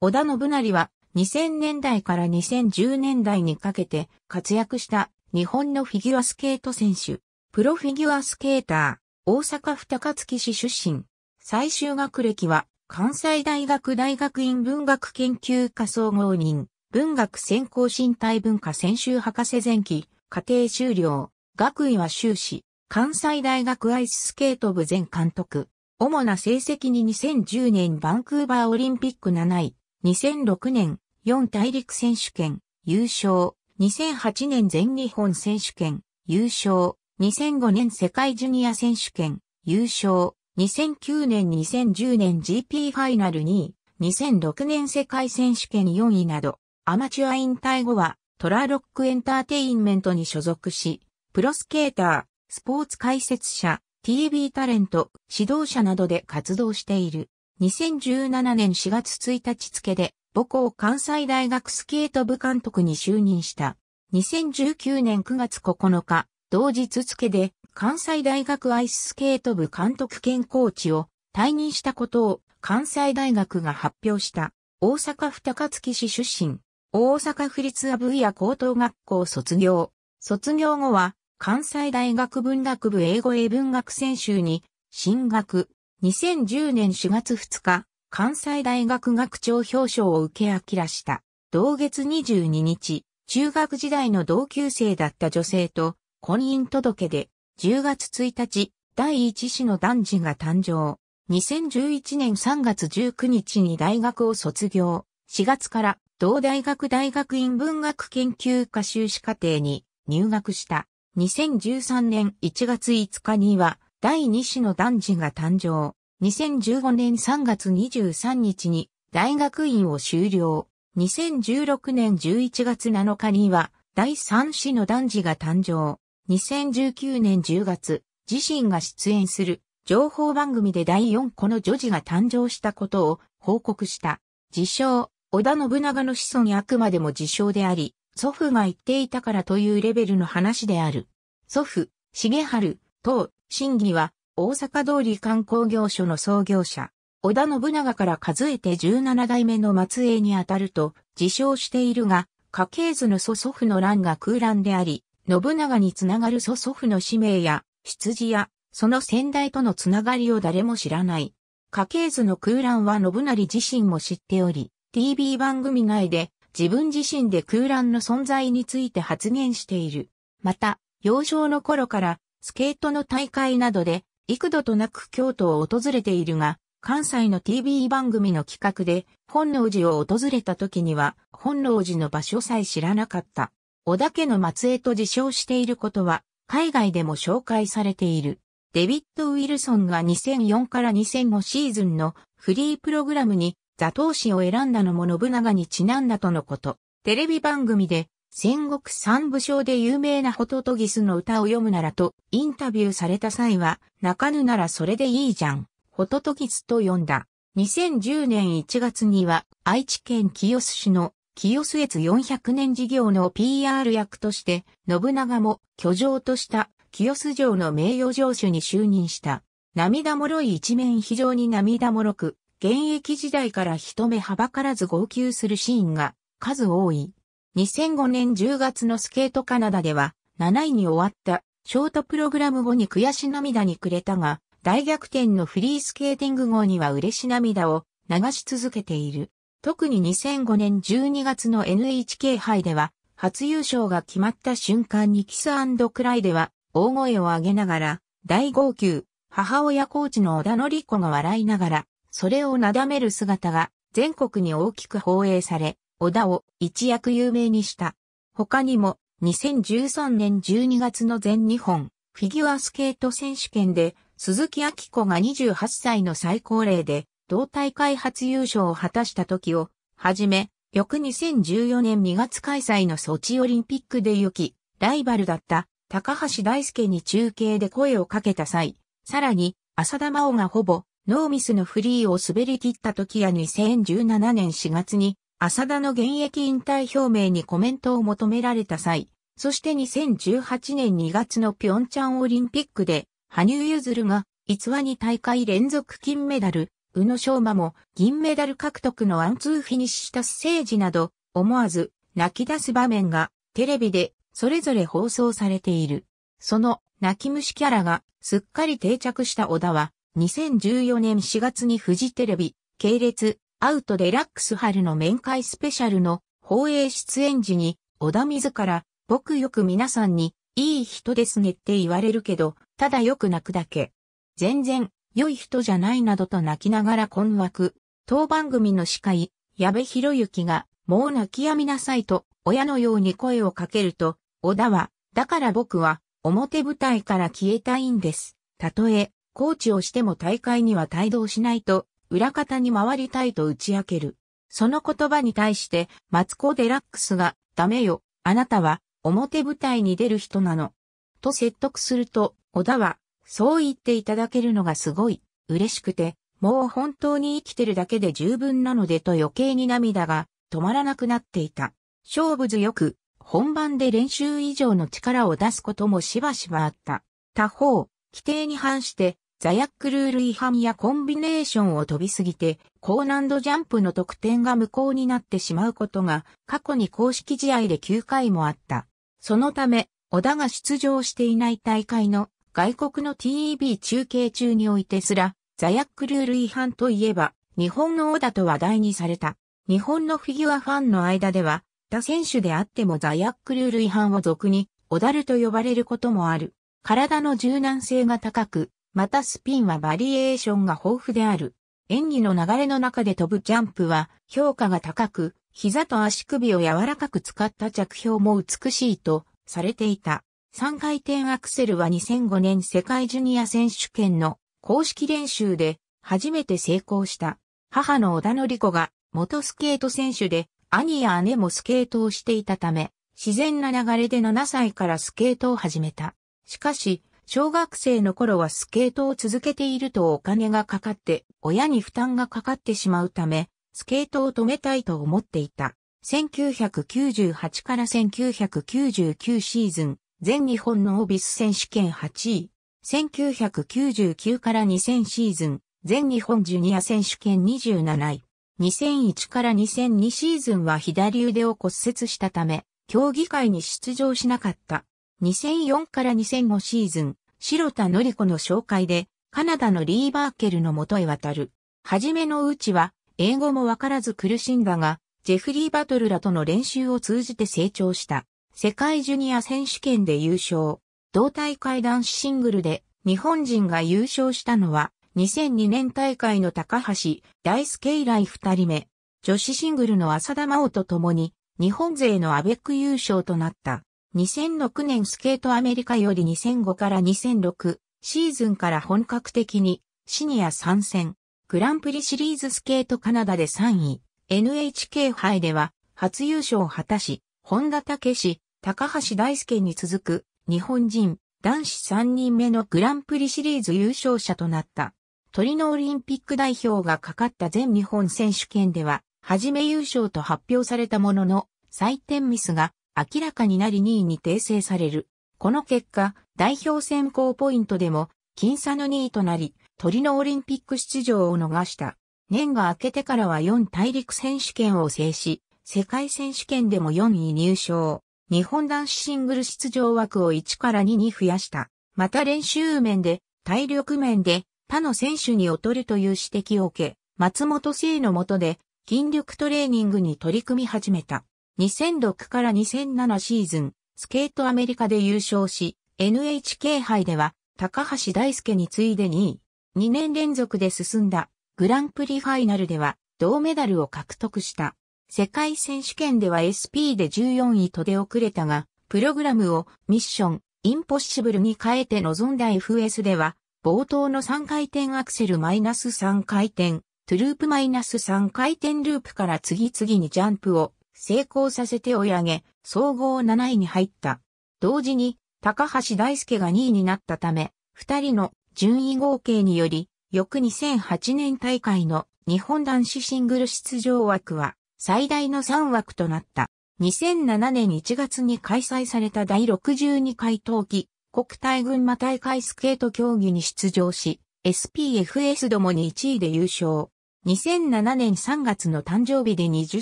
織田信成は2000年代から2010年代にかけて活躍した日本のフィギュアスケート選手、プロフィギュアスケーター、大阪府高槻市出身。最終学歴は関西大学大学院文学研究科総合人、文学専攻身体文化専修博士前期、家庭修了、学位は修士、関西大学アイススケート部前監督。主な成績に2010年バンクーバーオリンピック7位、2006年、4大陸選手権、優勝。2008年全日本選手権、優勝。2005年世界ジュニア選手権、優勝。2009年2010年 GP ファイナル2位。2006年世界選手権4位など、アマチュア引退後は、トラロックエンターテインメントに所属し、プロスケーター、スポーツ解説者、TV タレント、指導者などで活動している。2017年4月1日付で、母校関西大学スケート部監督に就任した。2019年9月9日、同日付で関西大学アイススケート部監督兼コーチを退任したことを関西大学が発表した。大阪府高槻市出身。大阪府立アブイア高等学校卒業。卒業後は関西大学文学部英語英文学専修に進学。2010年4月2日、関西大学学長表彰を受け明らした。同月22日、中学時代の同級生だった女性と婚姻届で、10月1日、第1子の男児が誕生。2011年3月19日に大学を卒業。4月から同大学大学院文学研究科修士課程に入学した。2013年1月5日には第2子の男児が誕生。2015年3月23日に大学院を修了。2016年11月7日には第3子の男児が誕生。2019年10月、自身が出演する情報番組で第4子の女児が誕生したことを報告した。自称、織田信長の子孫にあくまでも自称であり、祖父が言っていたからというレベルの話である。祖父、重春、等、審議は、大阪通り観光業所の創業者、織田信長から数えて17代目の末裔にあたると自称しているが、家系図の祖祖父の乱が空欄であり、信長につながる祖祖父の使命や、出自や、その先代とのつながりを誰も知らない。家系図の空欄は信成自身も知っており、TV 番組内で自分自身で空欄の存在について発言している。また、幼少の頃からスケートの大会などで幾度となく京都を訪れているが、関西の TV 番組の企画で本能寺を訪れた時には本能寺の場所さえ知らなかった。小田家の末裔と自称していることは海外でも紹介されている。デビッド・ウィルソンが2004から2005シーズンのフリープログラムに座頭市を選んだのも信長にちなんだとのこと。テレビ番組で戦国三武将で有名なホトトギスの歌を読むならとインタビューされた際は、泣かぬならそれでいいじゃん、ホトトギスと呼んだ。2010年1月には愛知県清須市の清須越400年事業の PR 役として、信長も居城とした清須城の名誉城主に就任した。涙もろい一面非常に涙もろく、現役時代から一目はばからず号泣するシーンが数多い。2005年10月のスケートカナダでは7位に終わったショートプログラム後に悔し涙にくれたが大逆転のフリースケーティング後には嬉し涙を流し続けている。特に2005年12月の NHK 杯では初優勝が決まった瞬間にキスクライでは大声を上げながら大号泣、母親コーチの小田則子が笑いながらそれをなだめる姿が全国に大きく放映され、小田を一躍有名にした。他にも、2013年12月の全日本フィギュアスケート選手権で、鈴木明子が28歳の最高齢で、同大会初優勝を果たした時を、はじめ、翌2014年2月開催のソチオリンピックで行き、ライバルだった高橋大輔に中継で声をかけた際、さらに、浅田真央がほぼノーミスのフリーを滑り切った時や2017年4月に浅田の現役引退表明にコメントを求められた際、そして2018年2月のピョンチャンオリンピックで、羽生結弦が逸話に大会連続金メダル、宇野昌磨も銀メダル獲得のワンツーフィニッシュしたステージなど、思わず泣き出す場面がテレビでそれぞれ放送されている。その泣き虫キャラがすっかり定着した小田は、2014年4月にフジテレビ、系列アウトデラックス春の面会スペシャルの放映出演時に、小田自ら、僕よく皆さんに、いい人ですねって言われるけど、ただよく泣くだけ。全然、良い人じゃないなどと泣きながら困惑。当番組の司会、矢部博之が、もう泣きやみなさいと、親のように声をかけると、小田は、だから僕は、表舞台から消えたいんです。たとえ、コーチをしても大会には帯同しないと、裏方に回りたいと打ち明ける。その言葉に対して、マツコ・デラックスが、ダメよ、あなたは、表舞台に出る人なの。と説得すると、小田は、そう言っていただけるのがすごい、嬉しくて、もう本当に生きてるだけで十分なのでと余計に涙が止まらなくなっていた。勝負強く、本番で練習以上の力を出すこともしばしばあった。他方、規定に反してザヤックルール違反やコンビネーションを飛びすぎて、高難度ジャンプの得点が無効になってしまうことが、過去に公式試合で9回もあった。そのため、小田が出場していない大会の外国の TEB 中継中においてすら、ザヤックルール違反といえば、日本の小田と話題にされた。日本のフィギュアファンの間では、他選手であってもザヤックルール違反を俗に、小ダルと呼ばれることもある。体の柔軟性が高く、またスピンはバリエーションが豊富である。演技の流れの中で飛ぶジャンプは評価が高く、膝と足首を柔らかく使った着氷も美しいとされていた。3回転アクセルは2005年世界ジュニア選手権の公式練習で初めて成功した。母の小田紀子が元スケート選手で兄や姉もスケートをしていたため、自然な流れで7歳からスケートを始めた。しかし、小学生の頃はスケートを続けているとお金がかかって、親に負担がかかってしまうため、スケートを止めたいと思っていた。1998から1999シーズン、全日本のオービス選手権8位。1999から2000シーズン、全日本ジュニア選手権27位。2001から2002シーズンは左腕を骨折したため、競技会に出場しなかった。2004から2005シーズン、白田のり子の紹介で、カナダのリーバーケルの元へ渡る。はじめのうちは、英語もわからず苦しんだが、ジェフリー・バトルらとの練習を通じて成長した。世界ジュニア選手権で優勝。同大会男子シングルで日本人が優勝したのは2002年大会の高橋大輔以来2人目。女子シングルの浅田真央と共に日本勢のアベック優勝となった。2006年スケートアメリカより2005から2006シーズンから本格的にシニア参戦。グランプリシリーズスケートカナダで3位。NHK 杯では初優勝を果たし、本田武史、高橋大輔に続く日本人男子3人目のグランプリシリーズ優勝者となった。トリノオリンピック代表がかかった全日本選手権では、初め優勝と発表されたものの、採点ミスが明らかになり2位に訂正される。この結果、代表選考ポイントでも、僅差の2位となり、鳥のオリンピック出場を逃した。年が明けてからは4大陸選手権を制し、世界選手権でも4位入賞。日本男子シングル出場枠を1から2に増やした。また練習面で、体力面で、他の選手に劣るという指摘を受け、松本聖のもとで筋力トレーニングに取り組み始めた。2006から2007シーズン、スケートアメリカで優勝し、NHK 杯では高橋大輔に次いで2位。2年連続で進んだグランプリファイナルでは銅メダルを獲得した。世界選手権では SP で14位と出遅れたが、プログラムをミッション、インポッシブルに変えて臨んだ FS では、冒頭の3回転アクセルマイナス3回転、トゥループマイナス3回転ループから次々にジャンプを成功させて追い上げ、総合7位に入った。同時に、高橋大輔が2位になったため、2人の順位合計により、翌2008年大会の日本男子シングル出場枠は最大の3枠となった。2007年1月に開催された第62回冬季国体群馬大会スケート競技に出場し、SPFS どもに1位で優勝。2007年3月の誕生日で20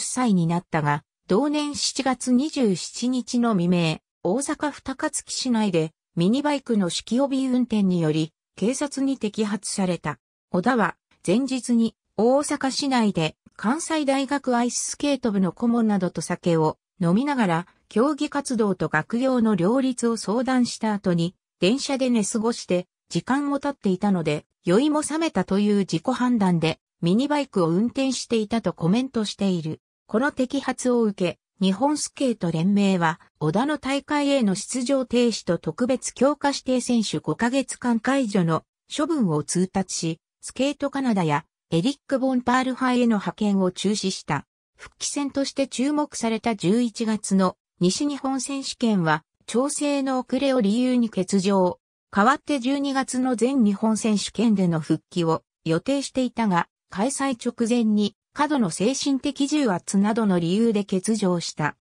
歳になったが、同年7月27日の未明、大阪府高槻市内でミニバイクの酒気帯び運転により警察に摘発された。小田は前日に大阪市内で関西大学アイススケート部の顧問などと酒を飲みながら競技活動と学業の両立を相談した後に電車で寝過ごして時間も経っていたので酔いも覚めたという自己判断でミニバイクを運転していたとコメントしている。この摘発を受け、日本スケート連盟は、小田の大会への出場停止と特別強化指定選手5ヶ月間解除の処分を通達し、スケートカナダやエリック・ボンパールハイへの派遣を中止した。復帰戦として注目された11月の西日本選手権は調整の遅れを理由に欠場。代わって12月の全日本選手権での復帰を予定していたが、開催直前に過度の精神的重圧などの理由で欠場した。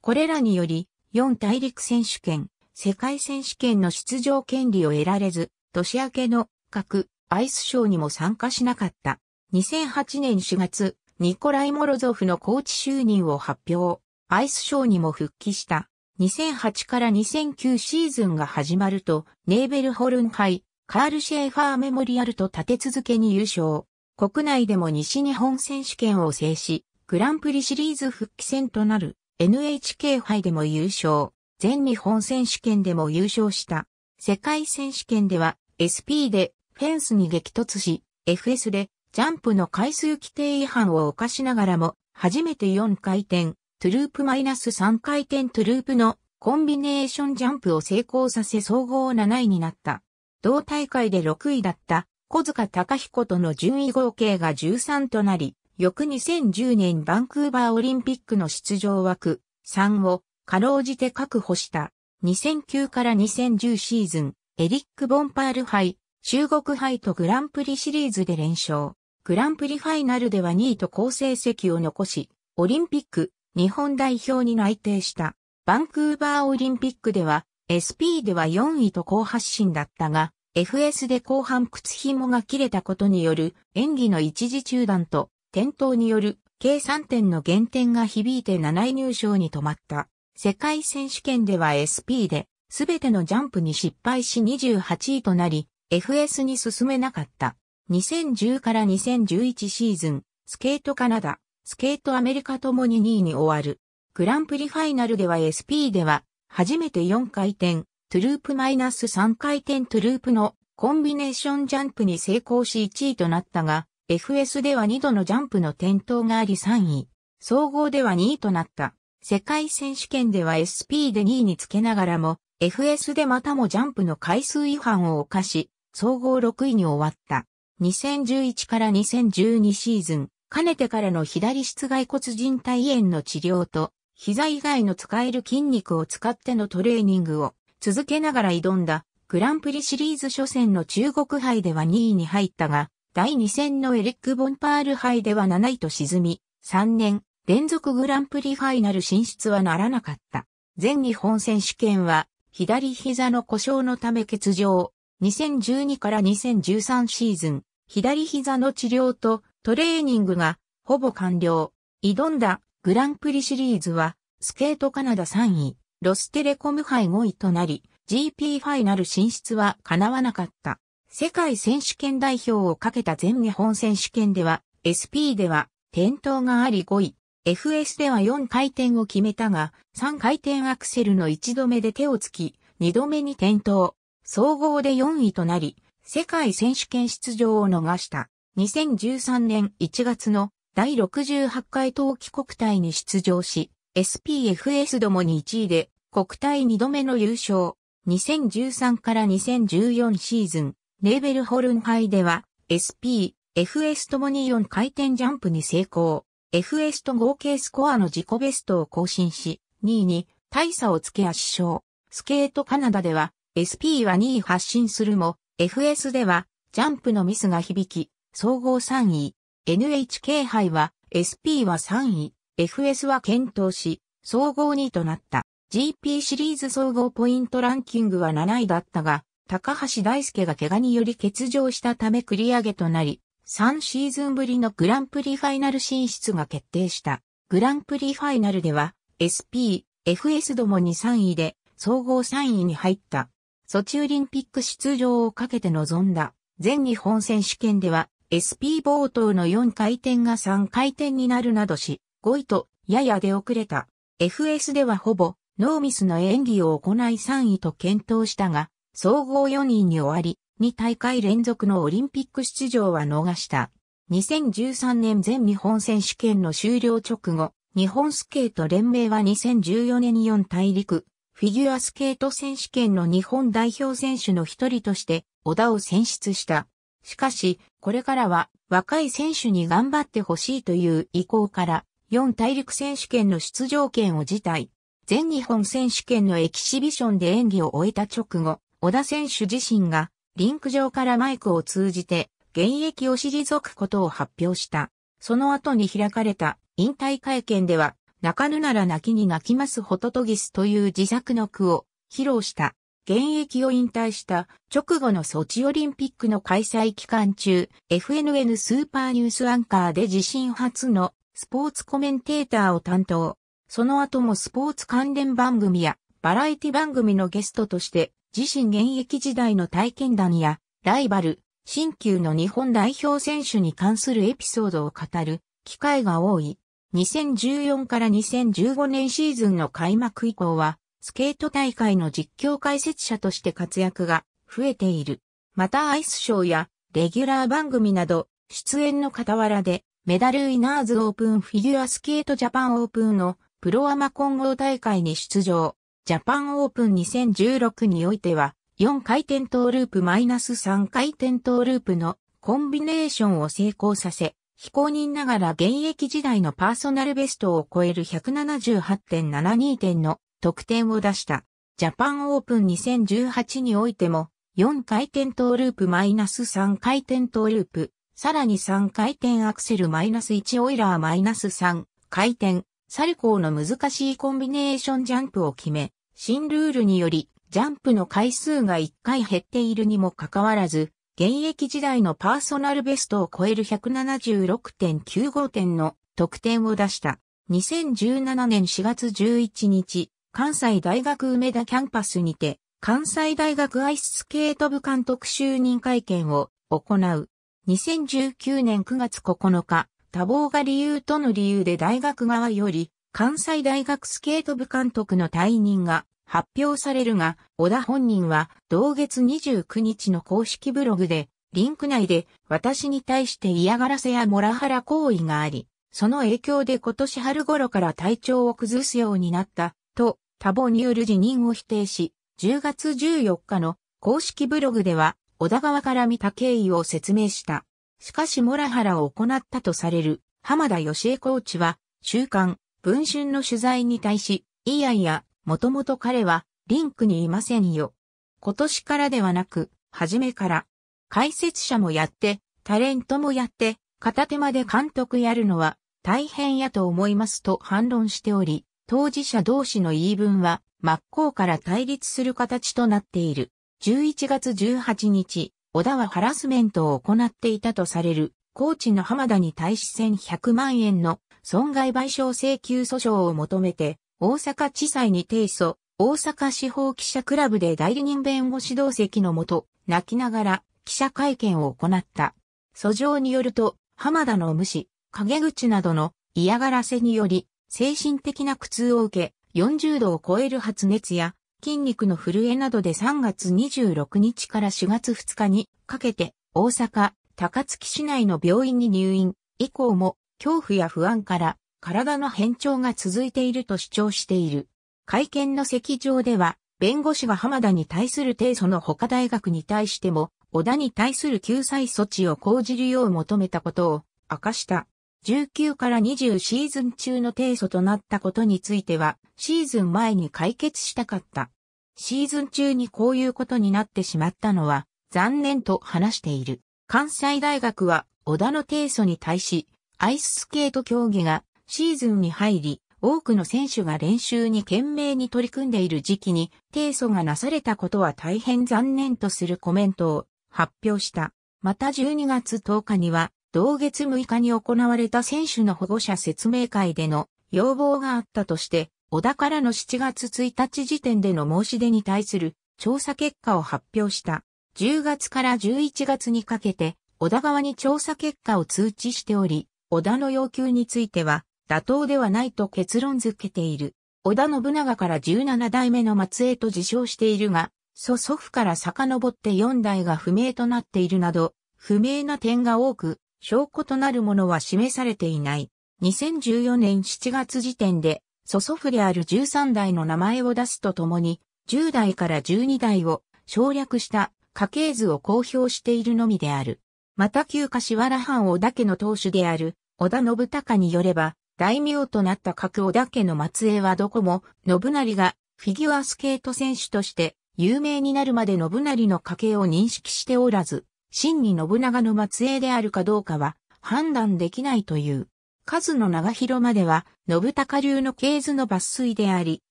これらにより、4大陸選手権、世界選手権の出場権利を得られず、年明けの各アイスショーにも参加しなかった。2008年4月、ニコライ・モロゾフのコーチ就任を発表。アイスショーにも復帰した。2008から2009シーズンが始まると、ネーベルホルン杯、カール・シェーファーメモリアルと立て続けに優勝。国内でも西日本選手権を制し、グランプリシリーズ復帰戦となる NHK 杯でも優勝、全日本選手権でも優勝した。世界選手権では SP でフェンスに激突し、FS でジャンプの回数規定違反を犯しながらも、初めて4回転、トゥループマイナス3回転トゥループのコンビネーションジャンプを成功させ総合7位になった。同大会で6位だった小塚隆彦との順位合計が13となり、翌2010年バンクーバーオリンピックの出場枠3をかろうじて確保した。2009から2010シーズン、エリック・ボンパール杯、中国杯とグランプリシリーズで連勝。グランプリファイナルでは2位と好成績を残し、オリンピック、日本代表に内定した。バンクーバーオリンピックでは、SP では4位と好発進だったが、FS で後半靴紐が切れたことによる演技の一時中断と転倒による計3点の減点が響いて7位入賞に止まった。世界選手権では SP で全てのジャンプに失敗し28位となり FS に進めなかった。2010から2011シーズン、スケートカナダ、スケートアメリカともに2位に終わる。グランプリファイナルでは SP では初めて4回転、トゥループマイナス3回転トゥループのコンビネーションジャンプに成功し1位となったが、FS では2度のジャンプの転倒があり3位、総合では2位となった。世界選手権では SP で2位につけながらも、FS でまたもジャンプの回数違反を犯し、総合6位に終わった。2011から2012シーズン、かねてからの左室外骨靭帯炎の治療と、膝以外の使える筋肉を使ってのトレーニングを続けながら挑んだグランプリシリーズ初戦の中国杯では2位に入ったが、第2戦のエリック・ボンパール杯では7位と沈み、3年連続グランプリファイナル進出はならなかった。全日本選手権は左膝の故障のため欠場。2012から2013シーズン、左膝の治療とトレーニングがほぼ完了。挑んだグランプリシリーズはスケートカナダ3位、ロステレコム杯5位となり、GP ファイナル進出は叶わなかった。世界選手権代表をかけた全日本選手権では、SP では転倒があり5位、FS では4回転を決めたが、3回転アクセルの1度目で手をつき、2度目に転倒。総合で4位となり、世界選手権出場を逃した。2013年1月の第68回冬季国体に出場し、SPFS どもに1位で、国体2度目の優勝。2013から2014シーズン、ネーベルホルン杯では、SP、FS ともに4回転ジャンプに成功。FS と合計スコアの自己ベストを更新し、2位に大差をつけ圧勝。スケートカナダでは、SP は2位発進するも、FS では、ジャンプのミスが響き、総合3位。NHK 杯は、SP は3位。FS は検討し、総合2位となった。GP シリーズ総合ポイントランキングは7位だったが、高橋大輔が怪我により欠場したため繰り上げとなり、3シーズンぶりのグランプリファイナル進出が決定した。グランプリファイナルでは、SP、FS どもに3位で、総合3位に入った。ソチオリンピック出場をかけて臨んだ。全日本選手権では、SP 冒頭の4回転が3回転になるなどし、5位とやや出遅れた。FS ではほぼノーミスの演技を行い3位と検討したが、総合4位に終わり、2大会連続のオリンピック出場は逃した。2013年全日本選手権の終了直後、日本スケート連盟は2014年に4大陸、フィギュアスケート選手権の日本代表選手の一人として、小田を選出した。しかし、これからは若い選手に頑張ってほしいという意向から、4大陸選手権の出場権を辞退。全日本選手権のエキシビションで演技を終えた直後、小田選手自身がリンク上からマイクを通じて現役を退くことを発表した。その後に開かれた引退会見では、泣かぬなら泣きに泣きますホトトギスという自作の句を披露した。現役を引退した直後のソチオリンピックの開催期間中、FNN スーパーニュースアンカーで自身初のスポーツコメンテーターを担当。その後もスポーツ関連番組やバラエティ番組のゲストとして自身現役時代の体験談やライバル、新旧の日本代表選手に関するエピソードを語る機会が多い。2014から2015年シーズンの開幕以降はスケート大会の実況解説者として活躍が増えている。またアイスショーやレギュラー番組など出演の傍らでメダルイナーズオープンフィギュアスケートジャパンオープンのプロアマ混合大会に出場。ジャパンオープン2016においては、4回転トーループマイナス3回転トーループのコンビネーションを成功させ、非公認ながら現役時代のパーソナルベストを超える178.72点の得点を出した。ジャパンオープン2018においても、4回転トーループマイナス3回転トーループ、さらに3回転アクセル -1 オイラー -3 回転、サルコーの難しいコンビネーションジャンプを決め、新ルールにより、ジャンプの回数が1回減っているにもかかわらず、現役時代のパーソナルベストを超える176.95点の得点を出した。2017年4月11日、関西大学梅田キャンパスにて、関西大学アイススケート部監督就任会見を行う。2019年9月9日、多忙が理由との理由で大学側より、関西大学スケート部監督の退任が発表されるが、小田本人は同月29日の公式ブログで、リンク内で私に対して嫌がらせやモラハラ行為があり、その影響で今年春頃から体調を崩すようになった、と、多忙による辞任を否定し、10月14日の公式ブログでは、小田川から見た経緯を説明した。しかしモラハラを行ったとされる浜田義恵コーチは、週刊、文春の取材に対し、いやいや、もともと彼はリンクにいませんよ。今年からではなく、初めから。解説者もやって、タレントもやって、片手間で監督やるのは大変やと思いますと反論しており、当事者同士の言い分は真っ向から対立する形となっている。11月18日、小田はハラスメントを行っていたとされる、高知の浜田に対し1100万円の損害賠償請求訴訟を求めて、大阪地裁に提訴、大阪司法記者クラブで代理人弁護士同席のもと、泣きながら記者会見を行った。訴状によると、浜田の無視、陰口などの嫌がらせにより、精神的な苦痛を受け、40度を超える発熱や、筋肉の震えなどで3月26日から4月2日にかけて大阪、高槻市内の病院に入院以降も恐怖や不安から体の変調が続いていると主張している。会見の席上では弁護士が浜田に対する提訴の他大学に対しても小田に対する救済措置を講じるよう求めたことを明かした。19から20シーズン中の提訴となったことについては、シーズン前に解決したかった。シーズン中にこういうことになってしまったのは、残念と話している。関西大学は、小田の提訴に対し、アイススケート競技がシーズンに入り、多くの選手が練習に懸命に取り組んでいる時期に提訴がなされたことは大変残念とするコメントを発表した。また12月10日には同月6日に行われた選手の保護者説明会での要望があったとして、小田からの7月1日時点での申し出に対する調査結果を発表した。10月から11月にかけて、小田側に調査結果を通知しており、小田の要求については、妥当ではないと結論付けている。小田信長から17代目の末裔と自称しているが、祖祖父から遡って4代が不明となっているなど、不明な点が多く、証拠となるものは示されていない。2014年7月時点で、祖祖父である13代の名前を出すとともに、10代から12代を省略した家系図を公表しているのみである。また旧柏原藩織田家の当主である小田信孝によれば、大名となった各尾田家の末裔はどこも、信成がフィギュアスケート選手として有名になるまで信成の家系を認識しておらず、真に信長の末裔であるかどうかは判断できないという。数の長広までは、信孝流の系図の抜粋であり、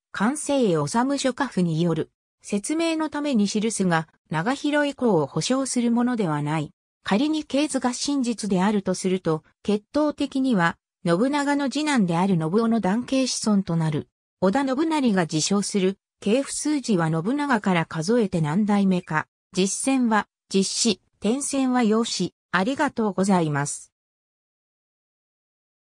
完成へ治諸家府による、説明のために記すが、長広以降を保証するものではない。仮に系図が真実であるとすると、決闘的には、信長の次男である信夫の男系子孫となる。織田信成が自称する、系譜数字は信長から数えて何代目か。実践は、実施、点線は用紙、ありがとうございます。